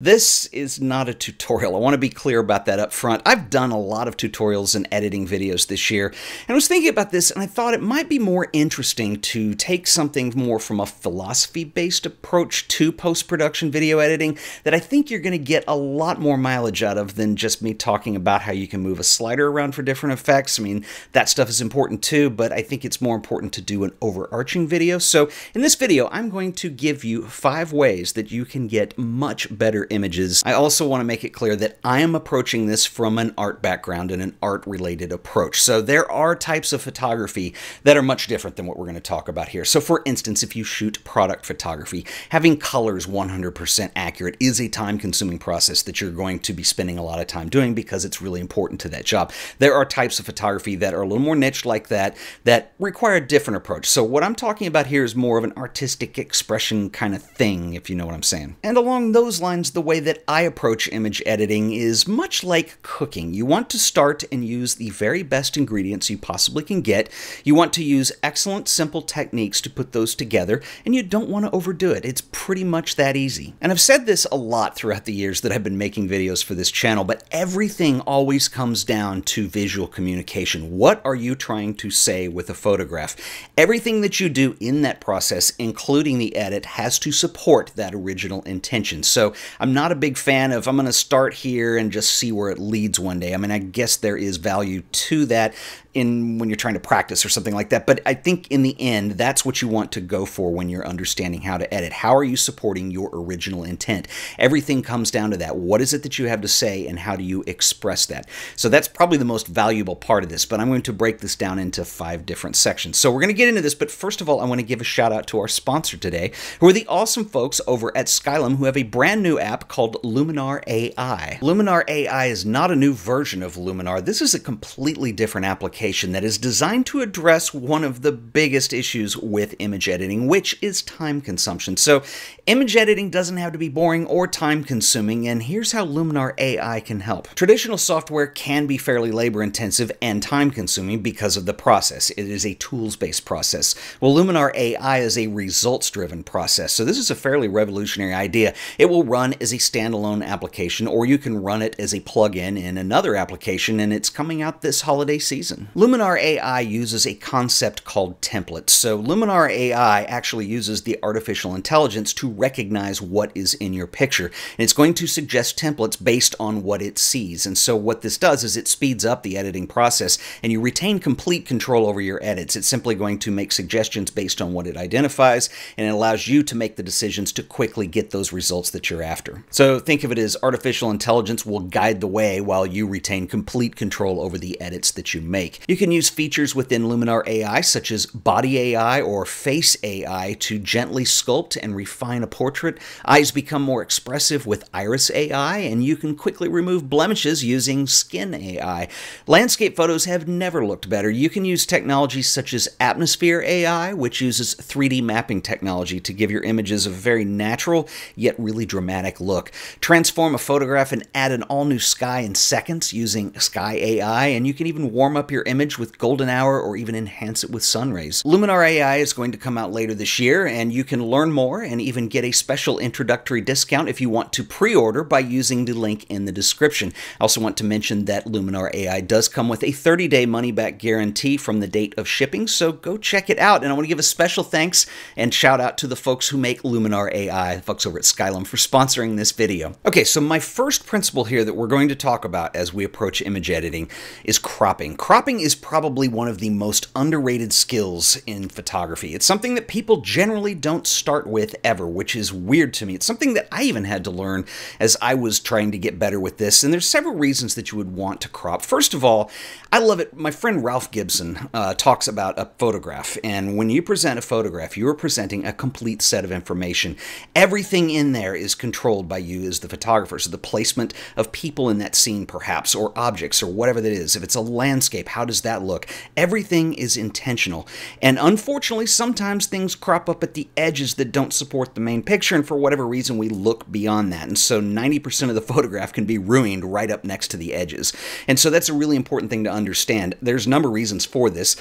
This is not a tutorial. I want to be clear about that up front. I've done a lot of tutorials and editing videos this year, and I was thinking about this and I thought it might be more interesting to take something more from a philosophy-based approach to post-production video editing that I think you're going to get a lot more mileage out of than just me talking about how you can move a slider around for different effects. I mean, that stuff is important too, but I think it's more important to do an overarching video. So in this video, I'm going to give you five ways that you can get much better images. I also want to make it clear that I am approaching this from an art background and an art related approach. So there are types of photography that are much different than what we're going to talk about here. So for instance, if you shoot product photography, having colors 100% accurate is a time consuming process that you're going to be spending a lot of time doing because it's really important to that job. There are types of photography that are a little more niche like that that require a different approach. So what I'm talking about here is more of an artistic expression kind of thing, if you know what I'm saying. And along those lines, the way that I approach image editing is much like cooking. You want to start and use the very best ingredients you possibly can get. You want to use excellent, simple techniques to put those together, and you don't want to overdo it. It's pretty much that easy. And I've said this a lot throughout the years that I've been making videos for this channel, but everything always comes down to visual communication. What are you trying to say with a photograph? Everything that you do in that process, including the edit, has to support that original intention. So I'm I'm not a big fan of I'm going to start here and just see where it leads one day. I mean, I guess there is value to that in when you're trying to practice or something like that, but I think in the end that's what you want to go for when you're understanding how to edit. How are you supporting your original intent? Everything comes down to that. What is it that you have to say and how do you express that? So that's probably the most valuable part of this, but I'm going to break this down into five different sections. So we're going to get into this, but first of all, I want to give a shout out to our sponsor today, who are the awesome folks over at Skylum who have a brand new app app called Luminar AI. Luminar AI is not a new version of Luminar. This is a completely different application that is designed to address one of the biggest issues with image editing, which is time consumption. So image editing doesn't have to be boring or time consuming, and here's how Luminar AI can help. Traditional software can be fairly labor intensive and time consuming because of the process. It is a tools based process. Well, Luminar AI is a results driven process. So this is a fairly revolutionary idea. It will run as as a standalone application, or you can run it as a plugin in another application, and it's coming out this holiday season. Luminar AI uses a concept called templates. So Luminar AI actually uses the artificial intelligence to recognize what is in your picture. And it's going to suggest templates based on what it sees. And so what this does is it speeds up the editing process and you retain complete control over your edits. It's simply going to make suggestions based on what it identifies and it allows you to make the decisions to quickly get those results that you're after. So think of it as artificial intelligence will guide the way while you retain complete control over the edits that you make. You can use features within Luminar AI such as Body AI or Face AI to gently sculpt and refine a portrait. Eyes become more expressive with Iris AI, and you can quickly remove blemishes using Skin AI. Landscape photos have never looked better. You can use technologies such as Atmosphere AI, which uses 3D mapping technology to give your images a very natural yet really dramatic look. Transform a photograph and add an all new sky in seconds using Sky AI, and you can even warm up your image with golden hour or even enhance it with sun rays. Luminar AI is going to come out later this year, and you can learn more and even get a special introductory discount if you want to pre order by using the link in the description. I also want to mention that Luminar AI does come with a 30 day money back guarantee from the date of shipping, so go check it out. And I want to give a special thanks and shout out to the folks who make Luminar AI, the folks over at Skylum, for sponsoring this video. Okay, so my first principle here that we're going to talk about as we approach image editing is cropping. Cropping is probably one of the most underrated skills in photography. It's something that people generally don't start with ever, which is weird to me. It's something that I even had to learn as I was trying to get better with this, and there's several reasons that you would want to crop. First of all, I love it. My friend Ralph Gibson uh, talks about a photograph, and when you present a photograph, you are presenting a complete set of information. Everything in there is controlled controlled by you as the photographer. So the placement of people in that scene, perhaps, or objects, or whatever that is. If it's a landscape, how does that look? Everything is intentional. And unfortunately, sometimes things crop up at the edges that don't support the main picture, and for whatever reason, we look beyond that. And so 90% of the photograph can be ruined right up next to the edges. And so that's a really important thing to understand. There's a number of reasons for this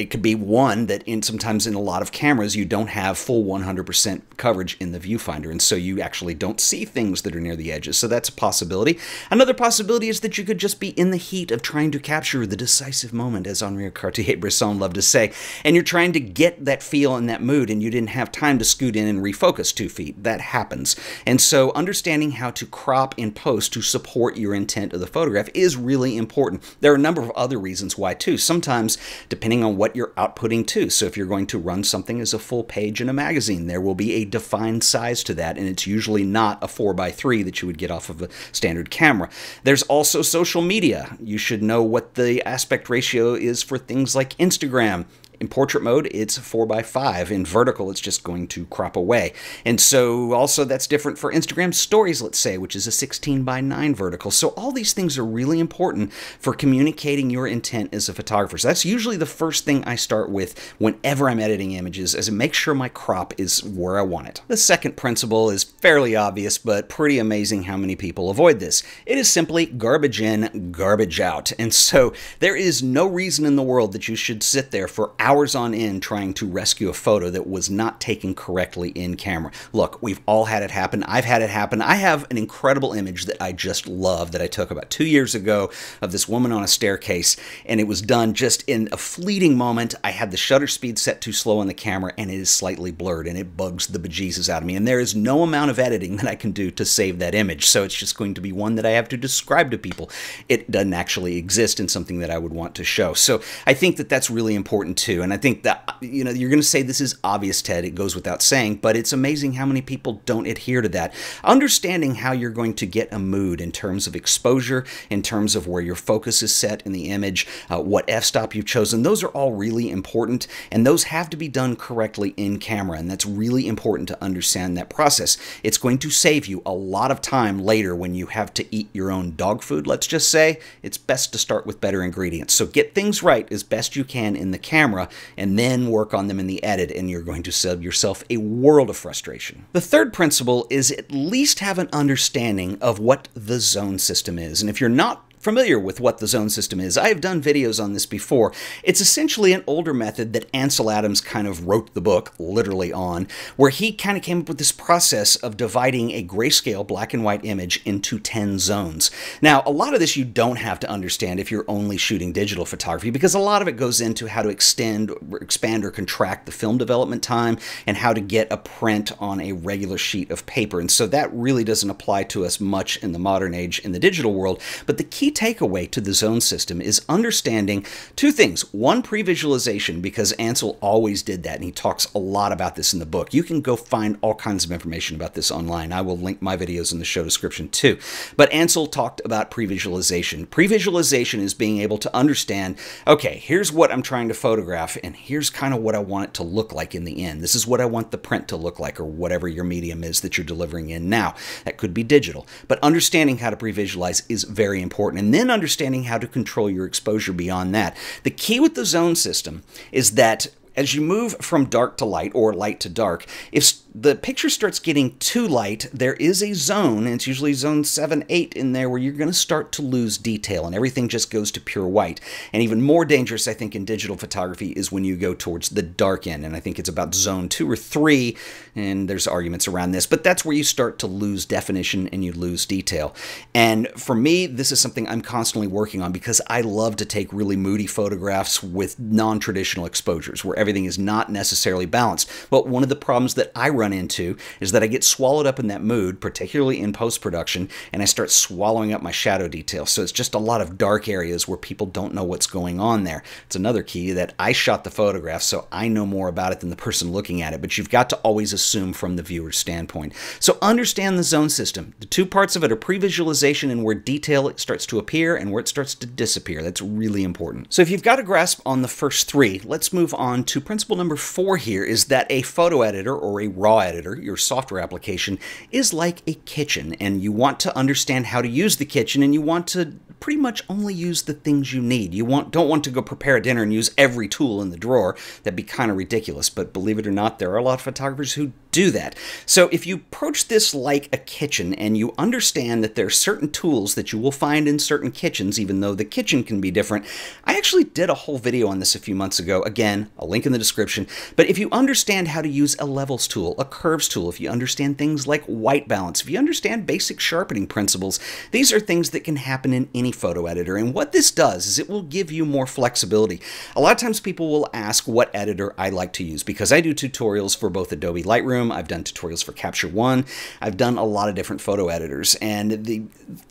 it could be one that in sometimes in a lot of cameras you don't have full 100% coverage in the viewfinder and so you actually don't see things that are near the edges so that's a possibility another possibility is that you could just be in the heat of trying to capture the decisive moment as henri cartier-bresson loved to say and you're trying to get that feel and that mood and you didn't have time to scoot in and refocus two feet that happens and so understanding how to crop in post to support your intent of the photograph is really important there are a number of other reasons why too sometimes depending on what what you're outputting to. So if you're going to run something as a full page in a magazine, there will be a defined size to that, and it's usually not a 4x3 that you would get off of a standard camera. There's also social media. You should know what the aspect ratio is for things like Instagram. In portrait mode, it's 4x5. In vertical, it's just going to crop away. And so also that's different for Instagram stories, let's say, which is a 16x9 vertical. So all these things are really important for communicating your intent as a photographer. So that's usually the first thing I start with whenever I'm editing images, is make sure my crop is where I want it. The second principle is fairly obvious, but pretty amazing how many people avoid this. It is simply garbage in, garbage out. And so there is no reason in the world that you should sit there for hours hours on end trying to rescue a photo that was not taken correctly in camera. Look, we've all had it happen. I've had it happen. I have an incredible image that I just love that I took about two years ago of this woman on a staircase, and it was done just in a fleeting moment. I had the shutter speed set too slow on the camera, and it is slightly blurred, and it bugs the bejesus out of me. And there is no amount of editing that I can do to save that image, so it's just going to be one that I have to describe to people. It doesn't actually exist in something that I would want to show. So I think that that's really important too. And I think that, you know, you're going to say this is obvious, Ted. It goes without saying, but it's amazing how many people don't adhere to that. Understanding how you're going to get a mood in terms of exposure, in terms of where your focus is set in the image, uh, what f stop you've chosen, those are all really important. And those have to be done correctly in camera. And that's really important to understand that process. It's going to save you a lot of time later when you have to eat your own dog food, let's just say. It's best to start with better ingredients. So get things right as best you can in the camera and then work on them in the edit, and you're going to save yourself a world of frustration. The third principle is at least have an understanding of what the zone system is. And if you're not familiar with what the zone system is. I have done videos on this before. It's essentially an older method that Ansel Adams kind of wrote the book literally on, where he kind of came up with this process of dividing a grayscale black and white image into 10 zones. Now, a lot of this you don't have to understand if you're only shooting digital photography because a lot of it goes into how to extend, expand or contract the film development time and how to get a print on a regular sheet of paper. And so that really doesn't apply to us much in the modern age in the digital world, but the key key takeaway to the zone system is understanding two things. One, pre-visualization, because Ansel always did that, and he talks a lot about this in the book. You can go find all kinds of information about this online. I will link my videos in the show description too. But Ansel talked about pre-visualization. Pre-visualization is being able to understand, okay, here's what I'm trying to photograph, and here's kind of what I want it to look like in the end. This is what I want the print to look like, or whatever your medium is that you're delivering in now. That could be digital. But understanding how to pre-visualize is very important and then understanding how to control your exposure beyond that. The key with the zone system is that as you move from dark to light or light to dark, if the picture starts getting too light, there is a zone, and it's usually zone 7, 8 in there, where you're going to start to lose detail and everything just goes to pure white. And even more dangerous, I think, in digital photography is when you go towards the dark end. And I think it's about zone 2 or 3, and there's arguments around this, but that's where you start to lose definition and you lose detail. And for me, this is something I'm constantly working on because I love to take really moody photographs with non traditional exposures where everything is not necessarily balanced. but one of the problems that I run into is that I get swallowed up in that mood, particularly in post production, and I start swallowing up my shadow detail. So it's just a lot of dark areas where people don't know what's going on there. It's another key that I shot the photograph, so I know more about it than the person looking at it, but you've got to always assume from the viewer's standpoint. So understand the zone system. The two parts of it are pre visualization and where detail starts to appear and where it starts to disappear. That's really important. So if you've got a grasp on the first three, let's move on to principle number four here is that a photo editor or a RAW editor, your software application, is like a kitchen and you want to understand how to use the kitchen and you want to pretty much only use the things you need. You want, don't want to go prepare a dinner and use every tool in the drawer. That'd be kind of ridiculous, but believe it or not, there are a lot of photographers who do that. So if you approach this like a kitchen and you understand that there are certain tools that you will find in certain kitchens, even though the kitchen can be different, I actually did a whole video on this a few months ago. Again, a link in the description. But if you understand how to use a levels tool, a curves tool, if you understand things like white balance, if you understand basic sharpening principles, these are things that can happen in any photo editor. And what this does is it will give you more flexibility. A lot of times people will ask what editor I like to use because I do tutorials for both Adobe Lightroom Lightroom. I've done tutorials for Capture One. I've done a lot of different photo editors. And the,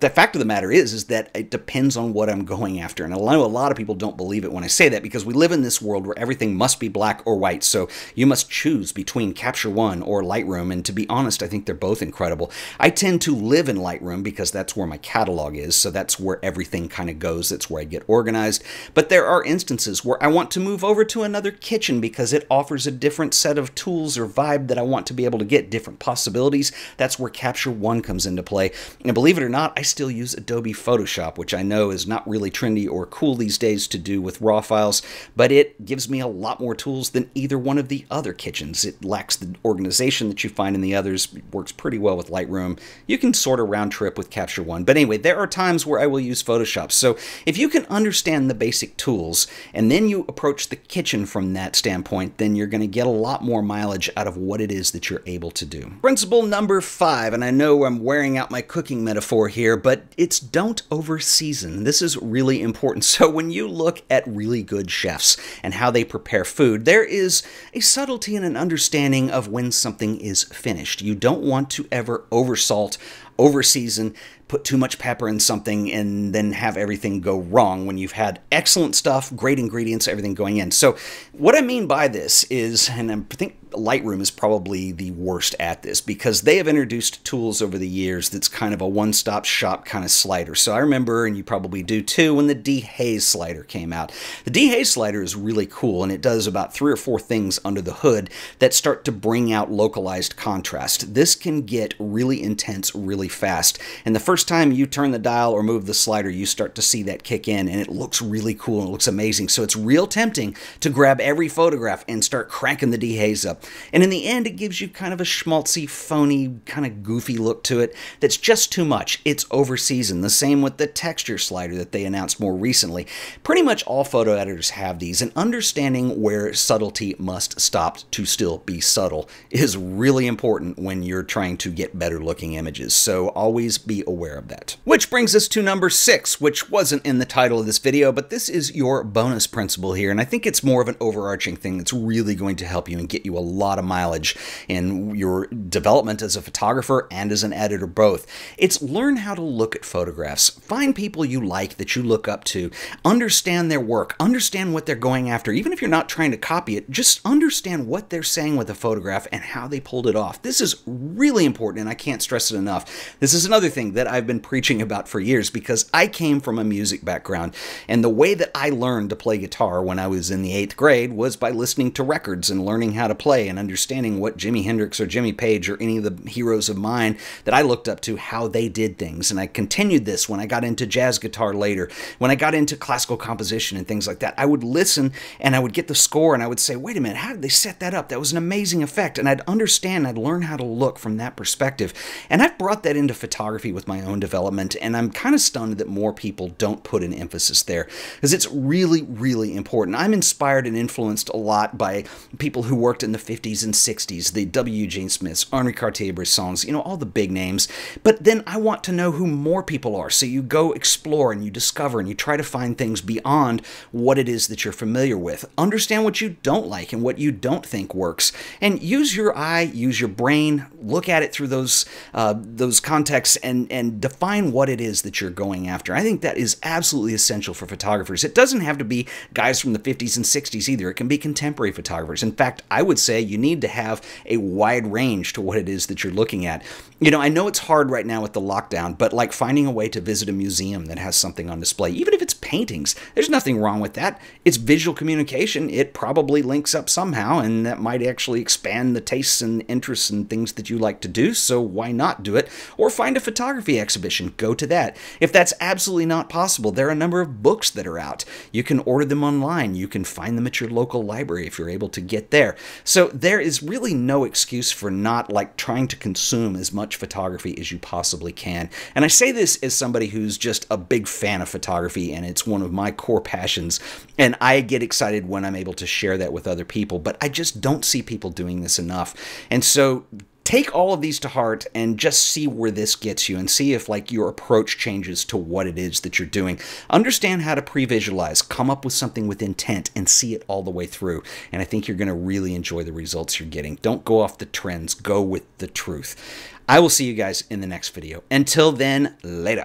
the fact of the matter is, is that it depends on what I'm going after. And I know a lot of people don't believe it when I say that because we live in this world where everything must be black or white. So you must choose between Capture One or Lightroom. And to be honest, I think they're both incredible. I tend to live in Lightroom because that's where my catalog is. So that's where everything kind of goes. That's where I get organized. But there are instances where I want to move over to another kitchen because it offers a different set of tools or vibe that I want want to be able to get different possibilities, that's where Capture One comes into play. And believe it or not, I still use Adobe Photoshop, which I know is not really trendy or cool these days to do with raw files, but it gives me a lot more tools than either one of the other kitchens. It lacks the organization that you find in the others, it works pretty well with Lightroom. You can sort of round trip with Capture One. But anyway, there are times where I will use Photoshop. So if you can understand the basic tools and then you approach the kitchen from that standpoint, then you're going to get a lot more mileage out of what it is is that you're able to do. Principle number five, and I know I'm wearing out my cooking metaphor here, but it's don't over season. This is really important. So when you look at really good chefs and how they prepare food, there is a subtlety and an understanding of when something is finished. You don't want to ever oversalt overseason, put too much pepper in something, and then have everything go wrong when you've had excellent stuff, great ingredients, everything going in. So, what I mean by this is, and I think Lightroom is probably the worst at this because they have introduced tools over the years that's kind of a one stop shop kind of slider. So I remember, and you probably do too, when the dehaze slider came out. The dehaze slider is really cool and it does about three or four things under the hood that start to bring out localized contrast. This can get really intense really really fast. And the first time you turn the dial or move the slider, you start to see that kick in, and it looks really cool and it looks amazing. So it's real tempting to grab every photograph and start cranking the dehaze up. And in the end, it gives you kind of a schmaltzy, phony, kind of goofy look to it that's just too much. It's overseasoned. The same with the texture slider that they announced more recently. Pretty much all photo editors have these, and understanding where subtlety must stop to still be subtle is really important when you're trying to get better looking images. So so always be aware of that. Which brings us to number six, which wasn't in the title of this video, but this is your bonus principle here, and I think it's more of an overarching thing that's really going to help you and get you a lot of mileage in your development as a photographer and as an editor both. It's learn how to look at photographs. Find people you like that you look up to. Understand their work. Understand what they're going after. Even if you're not trying to copy it, just understand what they're saying with a photograph and how they pulled it off. This is really important and I can't stress it enough. This is another thing that I've been preaching about for years because I came from a music background, and the way that I learned to play guitar when I was in the eighth grade was by listening to records and learning how to play and understanding what Jimi Hendrix or Jimmy Page or any of the heroes of mine that I looked up to, how they did things. And I continued this when I got into jazz guitar later, when I got into classical composition and things like that. I would listen and I would get the score and I would say, wait a minute, how did they set that up? That was an amazing effect. And I'd understand, I'd learn how to look from that perspective. And I've brought that into photography with my own development, and I'm kind of stunned that more people don't put an emphasis there because it's really, really important. I'm inspired and influenced a lot by people who worked in the 50s and 60s, the W. Eugene Smiths, Henri Cartier-Bressons, you know, all the big names. But then I want to know who more people are, so you go explore and you discover and you try to find things beyond what it is that you're familiar with. Understand what you don't like and what you don't think works, and use your eye, use your brain, look at it through those uh, those context and, and define what it is that you're going after. I think that is absolutely essential for photographers. It doesn't have to be guys from the 50s and 60s either. It can be contemporary photographers. In fact, I would say you need to have a wide range to what it is that you're looking at. You know, I know it's hard right now with the lockdown, but like finding a way to visit a museum that has something on display, even if it's paintings, there's nothing wrong with that. It's visual communication. It probably links up somehow, and that might actually expand the tastes and interests and things that you like to do, so why not do it? or find a photography exhibition, go to that. If that's absolutely not possible, there are a number of books that are out. You can order them online, you can find them at your local library if you're able to get there. So there is really no excuse for not like trying to consume as much photography as you possibly can. And I say this as somebody who's just a big fan of photography and it's one of my core passions and I get excited when I'm able to share that with other people, but I just don't see people doing this enough. And so take all of these to heart and just see where this gets you and see if like your approach changes to what it is that you're doing understand how to pre-visualize come up with something with intent and see it all the way through and i think you're going to really enjoy the results you're getting don't go off the trends go with the truth i will see you guys in the next video until then later